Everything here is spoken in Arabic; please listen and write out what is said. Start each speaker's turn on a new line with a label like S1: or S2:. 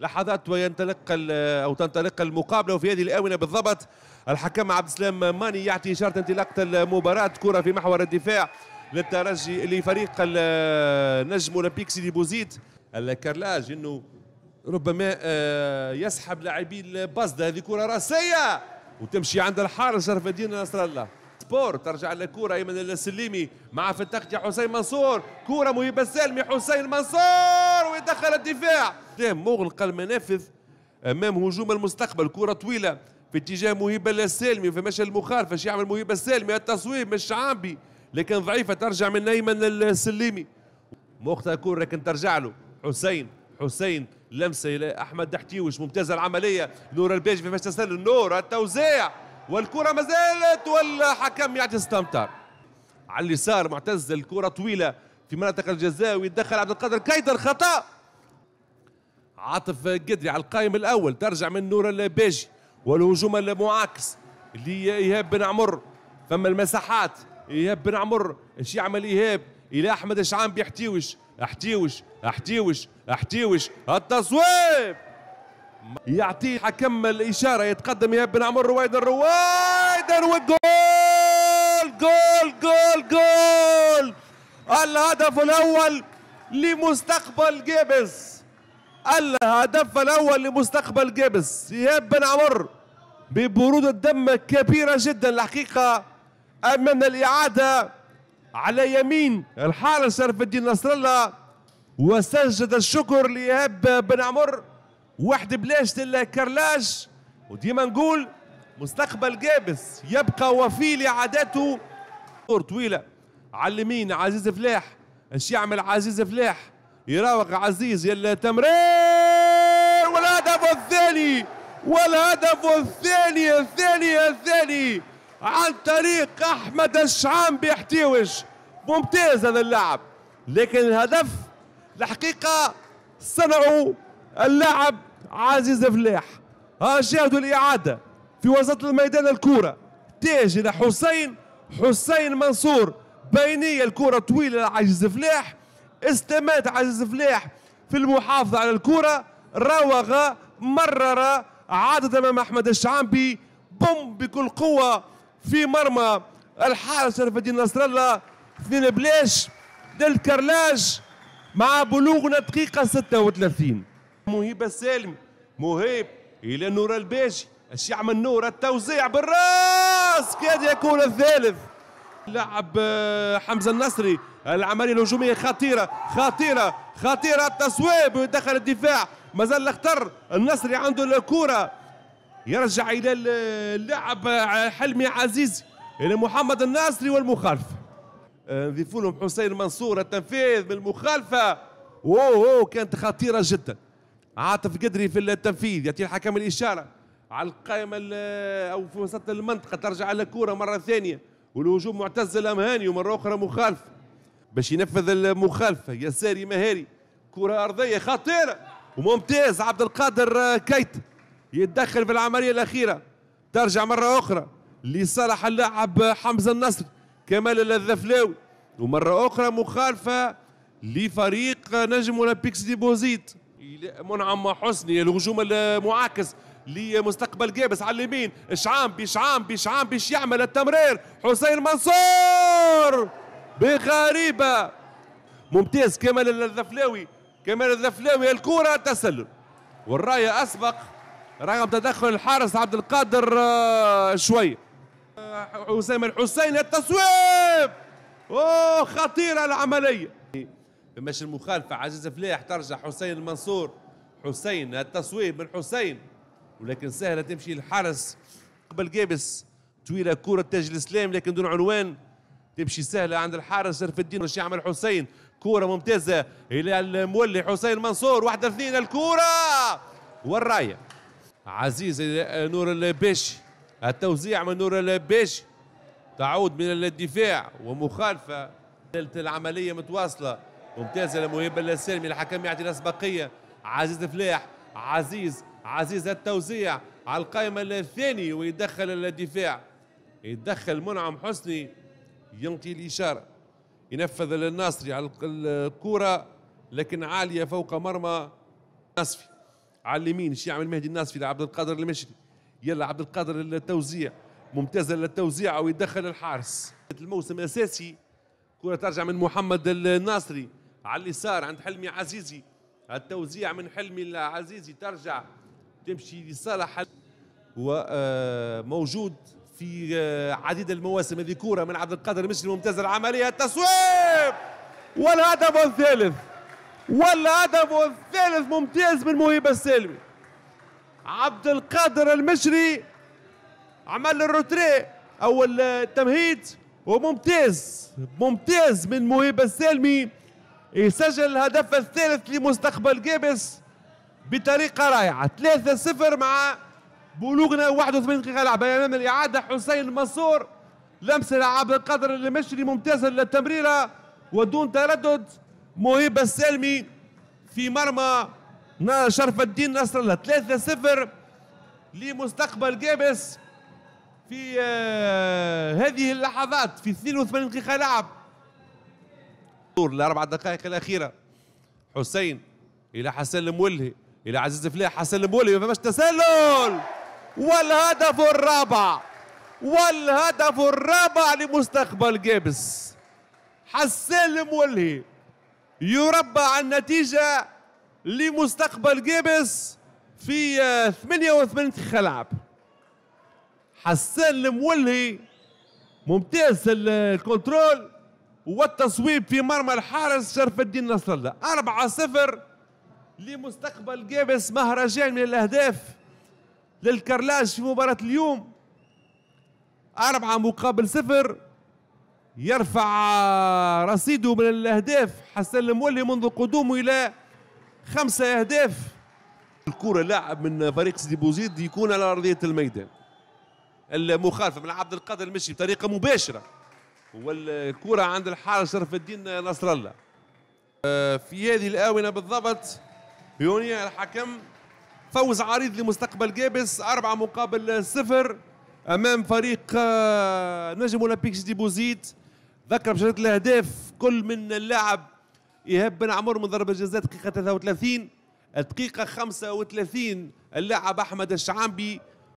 S1: لحظات وينطلق أو تنطلق المقابلة وفي هذه الآونة بالضبط الحكم عبد السلام ماني يعطي إشارة انطلاقة المباراة كرة في محور الدفاع للترجي لفريق النجم أولمبيك سيدي بوزيد الكرلاج أنه ربما آه، يسحب لاعبي البازدا هذه كرة راسية وتمشي عند الحارس شرف الدين نصر الله سبور ترجع للكره أيمن السليمي مع في التغطية حسين منصور كرة مهيبة السالمي حسين منصور داخل الدفاع كان مغلق المنافذ امام هجوم المستقبل كره طويله في اتجاه مهيبة للسالمي فماشى المخالفة شي يعمل مهيب السالمي التصويب مش عامبي لكن ضعيفة ترجع من أيمن السليمي مخطئ كور لكن ترجع له حسين حسين لمسة إلى أحمد دحتيوش ممتازة العملية نور الباجي فماش تسلل نور التوزيع والكرة ما زالت والحكم يعطي استمتار على اليسار معتز الكرة طويلة في منطقة الجزاء ويدخل عبد القادر كيدر خطأ عاطف قدري على القائم الاول ترجع من نور الباجي والهجوم المعاكس لإيهاب بن عمر فما المساحات إيهاب بن عمر ايش يعمل إيهاب إلى أحمد شعام بيحتيوش احتيوش احتيوش احتيوش التصويب يعطي حكم الإشارة يتقدم إيهاب بن عمر رويدا رويدا والجول جول جول جول الهدف الأول لمستقبل جيبس الهدف الأول لمستقبل جيبس إيهاب بن عمر ببرودة دم كبيرة جدا الحقيقة امن الإعادة على يمين الحارس شرف الدين نصر الله وسجد الشكر لإيهاب بن عمر واحد بلاش للكرلاش وديما نقول مستقبل جابس يبقى وفي لعاداته طويلة على اليمين عزيز فلاح اش يعمل عزيز فلاح يراوغ عزيز يلا تمرير والهدف الثاني والهدف الثاني الثاني الثاني عن طريق احمد الشعام بيحتوش ممتاز هذا اللاعب لكن الهدف الحقيقه صنعوا اللاعب عزيز فلاح ها شاهدوا الاعاده في وسط الميدان الكوره تاج الى حسين حسين منصور بينيه الكره طويله لعزيز فلاح استمد عزيز فلاح في المحافظة على الكرة راوغ مرر عادت أمام أحمد الشعامبي بوم بكل قوة في مرمى الحارس شرف الدين نصر الله اثنين بلاش كارلاج مع بلوغنا دقيقة 36 مهيب السالم مهيب إلى نور الباجي اش يعمل نور التوزيع بالراس كاد يكون الثالث لعب آه، حمزة النصري العمليه الهجوميه خطيره خطيره خطيره التصويب دخل الدفاع مازال اختر النصري عنده الكره يرجع الى اللعب حلمي عزيز الى محمد الناصري والمخالف نضيفوا لهم حسين منصور التنفيذ من المخالفه اوه اوه كانت خطيره جدا عاطف قدري في التنفيذ ياتي الحكم الاشاره على القائمه او في وسط المنطقه ترجع على الكرة مره ثانيه والهجوم معتز الامهاني ومره اخرى مخالفه باش ينفذ المخالفه يساري مهاري كره ارضيه خطيره وممتاز عبد القادر كيت يتدخل في العمليه الاخيره ترجع مره اخرى لصالح اللاعب حمزه النصر كمال الذفلاوي ومره اخرى مخالفه لفريق نجم اولمبيكس دي بوزيت منعم حسني الهجوم المعاكس لمستقبل جابس على اليمين شعام بشعام بشعام بش يعمل التمرير حسين منصور بغريبة ممتاز كمال الذفلاوي كمال الذفلاوي الكرة تسلل والراية أسبق رغم تدخل الحارس عبد القادر آه، شوي آه، حسام الحسين التصويب أوه خطيرة العملية ماشي المخالفة عزيز فلاح ترجع حسين المنصور حسين التصويب من حسين ولكن سهلة تمشي الحارس قبل جابس طويلة كرة تاج الإسلام لكن دون عنوان تمشي سهله عند الحارس شرف الدين وش يعمل حسين كوره ممتازه الى المولي حسين منصور واحد اثنين الكوره والرايه عزيز نور الباشي التوزيع من نور الباشي تعود من الدفاع ومخالفه العمليه متواصله ممتازه لمهيب السلمي الحكم يعطي الاسبقيه عزيز فلاح عزيز عزيز التوزيع على القائمه الثاني ويدخل الدفاع يدخل منعم حسني ينطي الإشارة ينفذ للناصري على الكرة لكن عالية فوق مرمى ناصفي على اليمين شي يعمل مهدي الناصفي لعبد القادر المشري يلا عبد القادر للتوزيع ممتازة للتوزيع أو يدخل الحارس الموسم أساسي كرة ترجع من محمد الناصري على اليسار عند حلمي عزيزي التوزيع من حلمي العزيزي ترجع تمشي لصالح وموجود آه، في آه، عديد المواسم ذكورة من عبد القادر مش ممتاز العملية التصويب والهدف الثالث والهدف الثالث ممتاز من مهيب السلمي عبد القادر المشري عمل الروتري او التمهيد وممتاز ممتاز من مهيب السلمي يسجل الهدف الثالث لمستقبل جابس بطريقه رائعه 3-0 مع بلوغنا 81 دقيقة لعب أمام الإعادة حسين منصور لمسة لعب القدر المشري ممتازة للتمريرة ودون تردد مهيب السلمي في مرمى شرف الدين نصر الله 3-0 لمستقبل جابس في آه، هذه اللحظات في 82 دقيقة لعب الأربع دقائق الأخيرة حسين إلى حسن المولهي إلى عزيز فلاح حسن المولهي ما فماش تسلل والهدف الرابع والهدف الرابع لمستقبل جابس حسان المولي يربى النتيجة لمستقبل جابس في 88 خلعب حسان المولهي ممتاز الكنترول والتصويب في مرمى الحارس شرف الدين نصر الله 4 0 لمستقبل جابس مهرجان من الاهداف للكرلاش في مباراة اليوم أربعة مقابل صفر يرفع رصيده من الأهداف حسن المولي منذ قدومه إلى خمسة أهداف الكرة لاعب من فريق سيدي بوزيد يكون على أرضية الميدان المخالفة من عبد القادر مشي بطريقة مباشرة والكرة عند الحارس شرف الدين نصر الله آه، في هذه الآونة بالضبط يونيا الحكم فوز عريض لمستقبل جابس أربعة مقابل صفر أمام فريق آه، نجم أولمبيك سيدي بوزيد ذكر بشكل الأهداف كل من اللاعب إيهاب بن عمر من ضربة جزاء دقيقة 33 الدقيقة 35 اللاعب أحمد الشعامبي